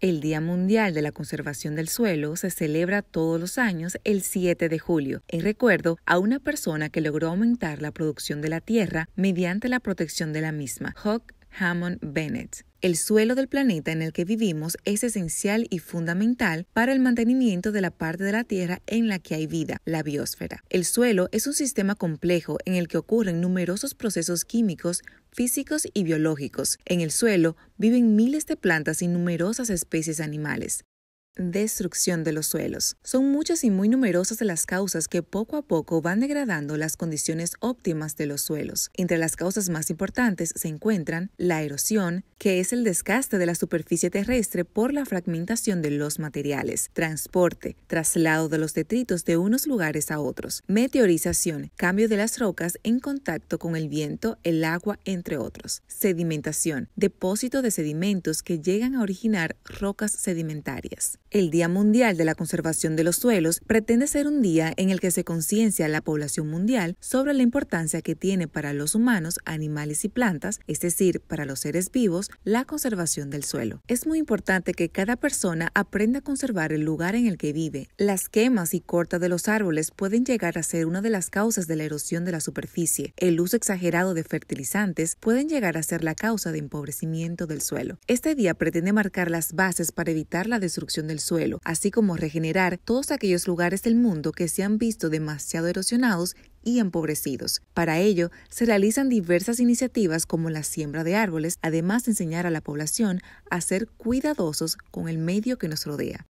El Día Mundial de la Conservación del Suelo se celebra todos los años el 7 de julio, en recuerdo a una persona que logró aumentar la producción de la tierra mediante la protección de la misma, Hammond Bennett. El suelo del planeta en el que vivimos es esencial y fundamental para el mantenimiento de la parte de la Tierra en la que hay vida, la biosfera. El suelo es un sistema complejo en el que ocurren numerosos procesos químicos, físicos y biológicos. En el suelo viven miles de plantas y numerosas especies animales destrucción de los suelos. Son muchas y muy numerosas las causas que poco a poco van degradando las condiciones óptimas de los suelos. Entre las causas más importantes se encuentran la erosión, que es el desgaste de la superficie terrestre por la fragmentación de los materiales, transporte, traslado de los detritos de unos lugares a otros, meteorización, cambio de las rocas en contacto con el viento, el agua, entre otros, sedimentación, depósito de sedimentos que llegan a originar rocas sedimentarias. El Día Mundial de la Conservación de los Suelos pretende ser un día en el que se conciencia a la población mundial sobre la importancia que tiene para los humanos, animales y plantas, es decir, para los seres vivos, la conservación del suelo. Es muy importante que cada persona aprenda a conservar el lugar en el que vive. Las quemas y corta de los árboles pueden llegar a ser una de las causas de la erosión de la superficie. El uso exagerado de fertilizantes pueden llegar a ser la causa de empobrecimiento del suelo. Este día pretende marcar las bases para evitar la destrucción del suelo, así como regenerar todos aquellos lugares del mundo que se han visto demasiado erosionados y empobrecidos. Para ello, se realizan diversas iniciativas como la siembra de árboles, además de enseñar a la población a ser cuidadosos con el medio que nos rodea.